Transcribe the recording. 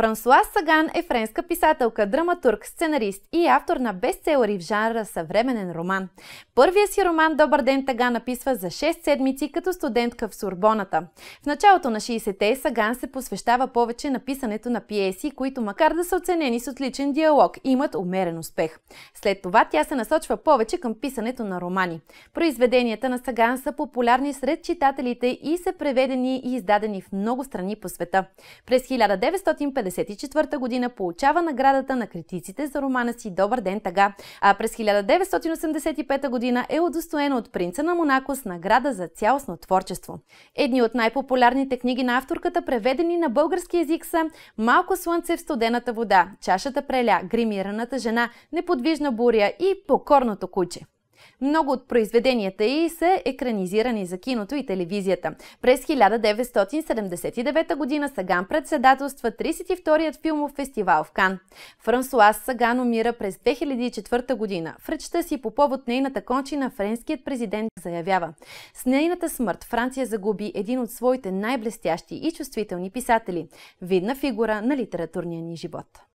Франсуа Саган е френска писателка, драматург, сценарист и автор на бестселери в жанра съвременен роман. Първия си роман «Добър ден, тага» написва за 6 седмици като студентка в Сурбоната. В началото на 60-те Саган се посвещава повече на писането на пиеси, които макар да са оценени с отличен диалог, имат умерен успех. След това тя се насочва повече към писането на романи. Произведенията на Саган са популярни сред читателите и са преведени и издадени в много страни по света. През 1950 1984 година получава наградата на критиците за романа си Добър ден тага, а през 1985 година е удостоена от принца на Монако с награда за цялостно творчество. Едни от най-популярните книги на авторката, преведени на български язик са Малко слънце в студената вода, Чашата преля, Гримираната жена, Неподвижна буря и Покорното куче. Много от произведенията й са екранизирани за киното и телевизията. През 1979 г. Саган председателства 32-ият филмов фестивал в Кан. Франсуаз Саган умира през 2004 година. В речта си по повод нейната кончина френският президент заявява С нейната смърт Франция загуби един от своите най-блестящи и чувствителни писатели. Видна фигура на литературния ни живот.